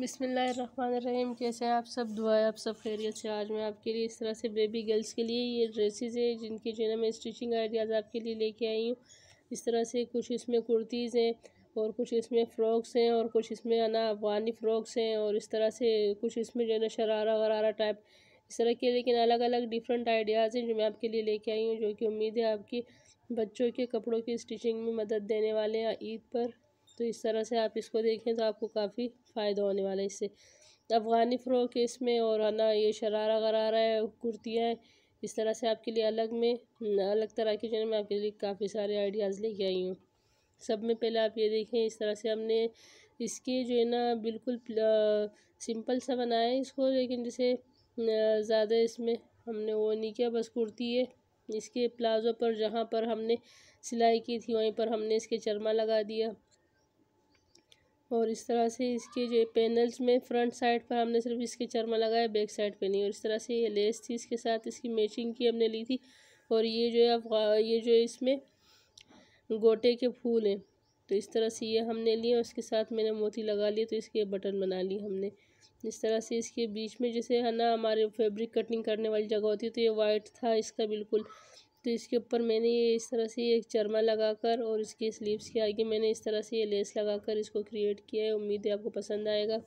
बिसमीम कैसे हैं आप सब दुआ आप सब खैरियत से आज मैं आपके लिए इस तरह से बेबी गर्ल्स के लिए ये ड्रेसेस है जिनके जो है ना मैं स्टिचिंग आइडियाज़ आपके लिए लेके आई हूँ इस तरह से कुछ इसमें कुर्तीज़ हैं और कुछ इसमें फ़्रॉक्स हैं और कुछ इसमें ना अफगानी फ़्रॉक्स हैं और इस तरह से कुछ इसमें जो है ना शरारा वरारा टाइप इस तरह के लेकिन अलग अलग डिफरेंट आइडियाज़ हैं जो मैं आपके लिए लेके आई हूँ जो कि उम्मीद है आपकी बच्चों के कपड़ों की स्टिचिंग में मदद देने वाले हैं ईद पर तो इस तरह से आप इसको देखें तो आपको काफ़ी फ़ायदा होने वाला है इससे अफ़गानी फ़्रॉक है इसमें और है ना ये शरारा गरारा है कुर्तियाँ इस तरह से आपके लिए अलग में अलग तरह के जो है मैं आपके लिए काफ़ी सारे आइडियाज़ लेके आई हूँ सब में पहले आप ये देखें इस तरह से हमने इसके जो है ना बिल्कुल सिंपल सा बनाया है इसको लेकिन जैसे ज़्यादा इसमें हमने वो नहीं किया बस कुर्ती है इसके प्लाज़ो पर जहाँ पर हमने सिलाई की थी वहीं पर हमने इसके चरमा लगा दिया और इस तरह से इसके जो पैनल्स में फ्रंट साइड पर हमने सिर्फ इसके चरमा लगाया बैक साइड पे नहीं और इस तरह से ये लेस थी इसके साथ इसकी मैचिंग की हमने ली थी और ये जो है अब ये जो है इसमें गोटे के फूल हैं तो इस तरह से ये हमने लिए और इसके साथ मैंने मोती लगा लिए तो इसके बटन बना लिए हमने इस तरह से इसके बीच में जैसे है ना हमारे फेब्रिक कटिंग करने वाली जगह होती है तो ये वाइट था इसका बिल्कुल तो इसके ऊपर मैंने ये इस तरह से एक चरमा लगाकर और इसके स्लीव्स के आगे मैंने इस तरह से ये लेस लगाकर इसको क्रिएट किया है उम्मीद है आपको पसंद आएगा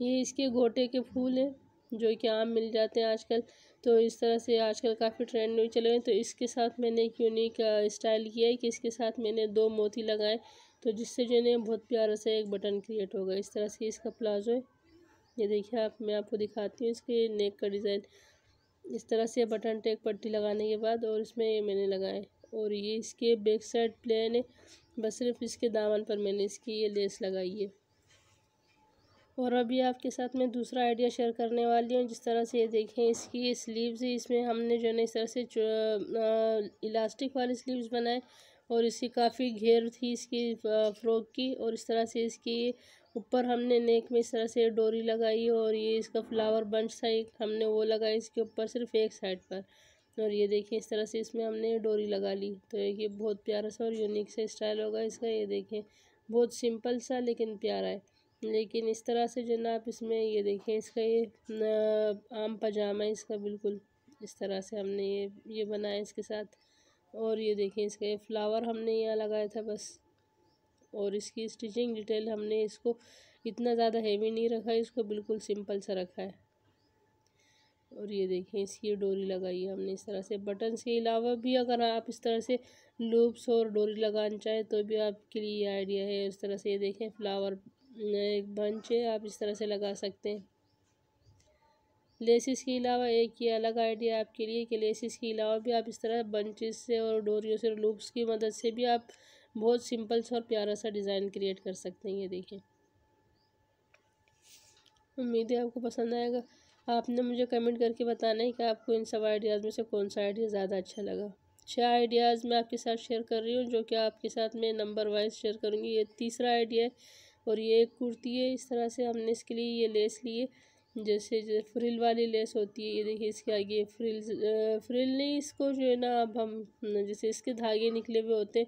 ये इसके घोटे के फूल हैं जो कि आम मिल जाते हैं आजकल तो इस तरह से आजकल काफ़ी ट्रेंड में चले हैं तो इसके साथ मैंने एक यूनिक स्टाइल किया है कि इसके साथ मैंने दो मोती लगाए तो जिससे जो है बहुत प्यारा सा एक बटन क्रिएट होगा इस तरह से इसका प्लाजो है ये देखिए आप मैं आपको दिखाती हूँ इसके नेक का डिज़ाइन इस तरह से बटन टेक पट्टी लगाने के बाद और इसमें ये मैंने लगाए और ये इसके बैक साइड प्लेन है बस सिर्फ इसके दामन पर मैंने इसकी ये लेस लगाई है और अभी आपके साथ मैं दूसरा आइडिया शेयर करने वाली हूँ जिस तरह से ये देखें इसकी स्लीव्स है इसमें हमने जो है इस तरह से इलास्टिक वाले स्लीव्स बनाए और इसकी काफ़ी घेर थी इसकी फ़्रॉक की और इस तरह से इसकी ऊपर हमने नेक में इस तरह से डोरी लगाई और ये इसका फ्लावर बंच था एक हमने वो लगाया इसके ऊपर सिर्फ एक साइड पर और ये देखिए इस तरह से इसमें हमने डोरी लगा ली तो एक ये बहुत प्यारा सा और यूनिक सा स्टाइल होगा इसका ये देखें बहुत सिंपल सा लेकिन प्यारा है लेकिन इस तरह से जो ना आप इसमें ये देखें इसका ये आम पजामा है इसका बिल्कुल इस तरह से हमने ये ये बनाया इसके साथ और ये देखें इसका ये फ्लावर हमने यहाँ लगाया था बस और इसकी स्टिचिंग डिटेल हमने इसको इतना ज़्यादा हेवी नहीं रखा है इसको बिल्कुल सिंपल सा रखा है और ये देखें इसकी डोरी लगाई है हमने इस तरह से बटन्स के अलावा भी अगर आप इस तरह से लूप्स और डोरी लगाना चाहें तो भी आपके लिए ये आइडिया है इस तरह से ये देखें फ्लावर एक बंच है आप इस तरह से लगा सकते हैं लेसिस के अलावा एक ये अलग आइडिया आपके लिए कि लेसिस के अलावा भी आप इस तरह बंचेस से और डोरियों से लूप्स की मदद से भी आप बहुत सिंपल सा और प्यारा सा डिज़ाइन क्रिएट कर सकते हैं ये देखिए उम्मीद है आपको पसंद आएगा आपने मुझे कमेंट करके बताना है कि आपको इन सब आइडियाज़ में से कौन सा आइडिया ज़्यादा अच्छा लगा छः आइडियाज़ मैं आपके साथ शेयर कर रही हूँ जो कि आपके साथ मैं नंबर वाइज शेयर करूँगी ये तीसरा आइडिया है और ये एक कुर्ती है इस तरह से हमने इसके लिए ये लेस लिए जैसे जैसे फ्रिल वाली लेस होती है ये देखिए इसके आगे फ्रिल फ्रिल नहीं इसको जो है ना अब हम जैसे इसके धागे निकले हुए होते हैं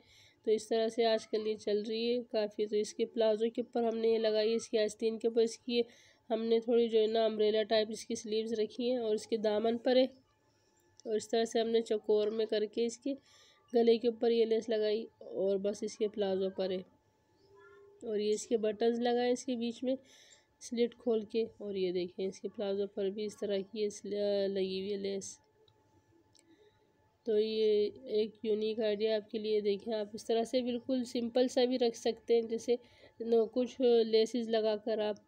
तो इस तरह से आजकल ये चल रही है काफ़ी तो इसके प्लाजो के ऊपर हमने ये लगाई है इसकी आस्तीन के ऊपर इसकी हमने थोड़ी जो है ना अम्ब्रेला टाइप इसकी स्लीव्स रखी हैं और इसके दामन पर है और इस तरह से हमने चकोर में करके इसके गले के ऊपर ये लेस लगाई और बस इसके प्लाजो पर है और ये इसके बटन्स लगाए इसके बीच में स्लिट खोल के और ये देखें इसके प्लाजो पर भी इस तरह की लगी हुई है लेस तो ये एक यूनिक आइडिया आपके लिए देखिए आप इस तरह से बिल्कुल सिंपल सा भी रख सकते हैं जैसे नो कुछ लेसिस लगा कर आप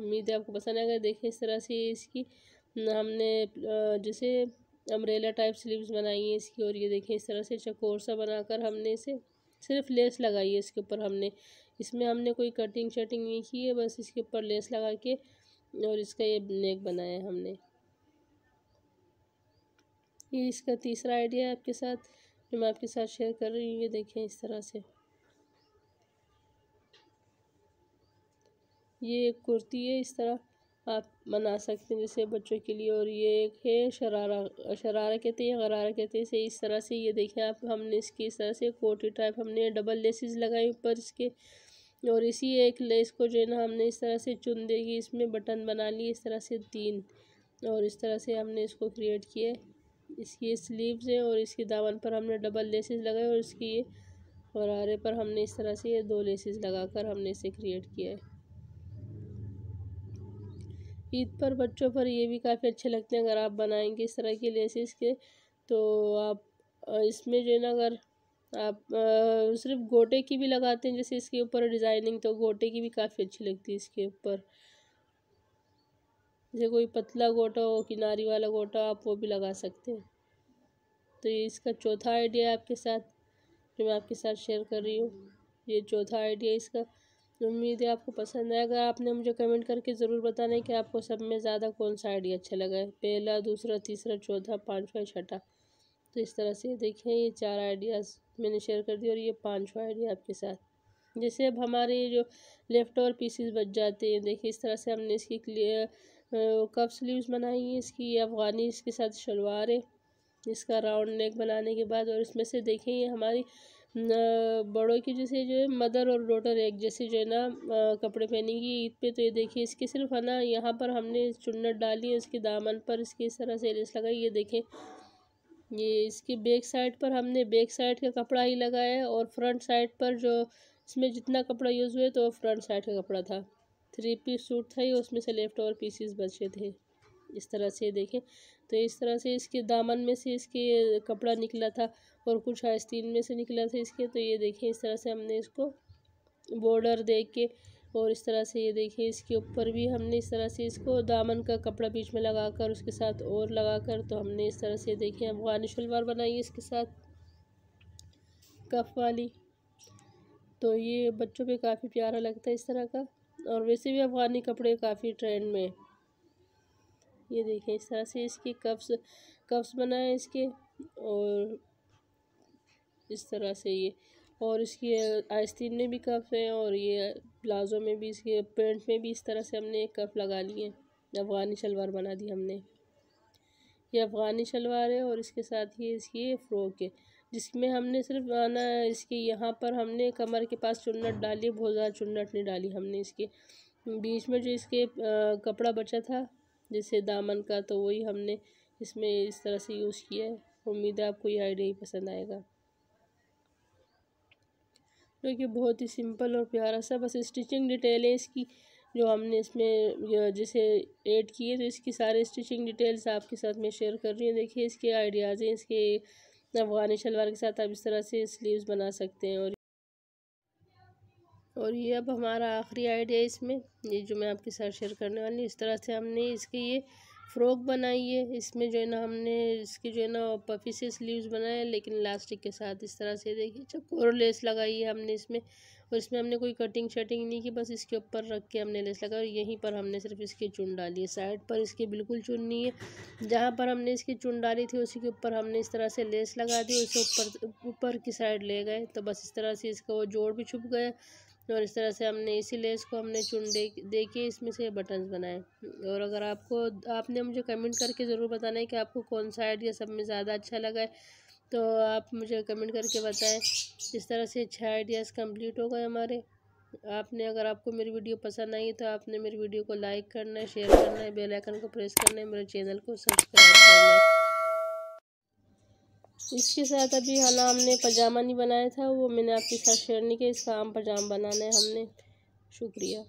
उम्मीद है आपको पसंद आएगा देखिए इस तरह से इसकी हमने जैसे अम्ब्रेला टाइप स्लीव्स बनाई हैं इसकी और ये देखें इस तरह से चकोर सा बनाकर हमने इसे सिर्फ लेस लगाई है इसके ऊपर हमने इसमें हमने कोई कटिंग शटिंग नहीं की है बस इसके ऊपर लेस लगा के और इसका ये नेक बनाया है हमने ये इसका तीसरा आइडिया है आपके साथ जो मैं आपके साथ शेयर कर रही हूँ ये देखें इस तरह से ये एक कुर्ती है इस तरह आप बना सकते हैं जैसे बच्चों के लिए और ये एक है शरारा शरारा कहते हैं गरारा कहते हैं इसे इस तरह से ये देखें आप हमने इसकी इस तरह से कोटी टाइप हमने डबल लेसेस लगाई ऊपर इसके और इसी एक लेस को जो है ना हमने इस तरह से चुन देगी इसमें बटन बना लिए इस तरह से तीन और इस तरह से हमने इसको क्रिएट किया इसकी स्लीव्स है और इसके दामन पर हमने डबल लेसेस लगाए और इसकी ये गरारे पर हमने इस तरह से ये दो लेसेस लगाकर हमने इसे क्रिएट किया है ईद पर बच्चों पर ये भी काफ़ी अच्छे लगते हैं अगर आप बनाएंगे इस तरह के लेसेस के तो आप इसमें जो है ना अगर आप सिर्फ गोटे की भी लगाते हैं जैसे इसके ऊपर डिज़ाइनिंग तो गोटे की भी काफ़ी अच्छी लगती है इसके ऊपर जैसे कोई पतला गोटा हो किनारी वाला गोटा आप वो भी लगा सकते हैं तो ये इसका चौथा आइडिया है आपके साथ जो मैं आपके साथ शेयर कर रही हूँ ये चौथा आइडिया इसका उम्मीद है आपको पसंद आएगा आपने मुझे कमेंट करके ज़रूर बताना है कि आपको सब में ज़्यादा कौन सा आइडिया अच्छा लगा है पहला दूसरा तीसरा चौथा पाँचवा छठा तो इस तरह से देखें ये चार आइडियाज़ मैंने शेयर कर दिए और ये पाँचवा आइडिया आपके साथ जैसे अब हमारे जो लेफ़्ट और पीसीस बच जाते हैं देखिए इस तरह से हमने इसकी क्लियर कप स्लीव्स बनाई हैं इसकी ये अफ़गानी इसके साथ शलवार है इसका राउंड नेक बनाने के बाद और इसमें से देखें ये हमारी बड़ों की जैसे जो है मदर और डॉटर एक जैसे जो है ना कपड़े पहनेंगी ईद पे तो ये देखिए इसके सिर्फ है ना यहाँ पर हमने चुन्नट डाली है इसके दामन पर इसकी इस तरह से लेस लगाई ये देखें ये इसकी बैक साइड पर हमने बैक साइड का कपड़ा ही लगाया और फ्रंट साइड पर जो इसमें जितना कपड़ा यूज़ हुआ तो फ्रंट साइड का कपड़ा था थ्री पीस सूट था ही उसमें से लेफ्ट और पीसीस बचे थे इस तरह से देखें तो इस तरह से इसके दामन में से इसके कपड़ा निकला था और कुछ आस्तीन में से निकला था इसके तो ये देखें इस तरह से हमने इसको बॉर्डर दे के और इस तरह से ये देखिए इसके ऊपर भी हमने इस तरह से इसको दामन का कपड़ा बीच में लगाकर उसके साथ और लगाकर तो हमने इस तरह से देखिए अफगानी शलवार बनाई इसके साथ कफ वाली तो ये बच्चों पे काफ़ी प्यारा लगता है इस तरह का और वैसे भी अफ़गानी कपड़े काफ़ी ट्रेंड में ये देखें इस तरह से इसके कप्स कप्स बनाए इसके और इस तरह से ये और इसकी आइसक्रीम में भी कफ हैं और ये प्लाजो में भी इसके पेंट में भी इस तरह से हमने एक कफ लगा लिए अफ़गानी शलवार बना दी हमने ये अफ़गानी शलवार है और इसके साथ ये इसकी फ़्रॉक है जिसमें हमने सिर्फ ना इसके यहाँ पर हमने कमर के पास चुन्नट डाली बहुत ज़्यादा चुन्नट नहीं डाली हमने इसके बीच में जो इसके कपड़ा बचा था जैसे दामन का तो वही हमने इसमें इस तरह से यूज़ किया है उम्मीद है आपको ये आइडिया ही पसंद आएगा जो कि बहुत ही सिंपल और प्यारा सा बस स्टिचिंग डिटेल है इसकी जो हमने इसमें जैसे ऐड किए तो इसकी सारे स्टिचिंग डिटेल्स आपके साथ मैं शेयर कर रही हूँ देखिए इसके आइडियाज़ हैं इसके अफगानी शलवार के साथ आप इस तरह से स्लीव्स बना सकते हैं और और ये अब हमारा आखिरी आइडिया इसमें ये जो मैं आपके साथ शेयर करने वाली इस तरह से हमने इसके ये फ्रॉक बनाई है इसमें जो है ना हमने इसकी जो है ना पफी से स्लीव्स बनाए हैं लेकिन इलास्टिक के साथ इस तरह से देखिए चकोर लेस लगाई है हमने इसमें और इसमें हमने कोई कटिंग शटिंग नहीं की बस इसके ऊपर रख के हमने लेस लगाई और यहीं पर हमने सिर्फ इसकी चुन डाली है साइड पर इसकी बिल्कुल चुन नहीं है जहाँ पर हमने इसकी चुन डाली थी उसी के ऊपर हमने इस तरह से लेस लगा दी उसके ऊपर ऊपर की साइड ले गए तो बस इस तरह से इसका वो जोड़ भी छुप गया और इस तरह से हमने इसी लेस को हमने चुन दे देखिए इसमें से बटन्स बनाए और अगर आपको आपने मुझे कमेंट करके ज़रूर बताना है कि आपको कौन सा आइडिया सब में ज़्यादा अच्छा लगा है तो आप मुझे कमेंट करके बताएं इस तरह से छः आइडियाज़ कंप्लीट हो गए हमारे आपने अगर आपको मेरी वीडियो पसंद आई तो आपने मेरी वीडियो को लाइक करना है शेयर करना है बेलाइकन को प्रेस करना है मेरे चैनल को सब्सक्राइब करना है इसके साथ अभी हना हमने पजामा नहीं बनाया था वो मैंने आपके साथ शेयर नहीं किया इसका आम पजामा बनाना है हमने शुक्रिया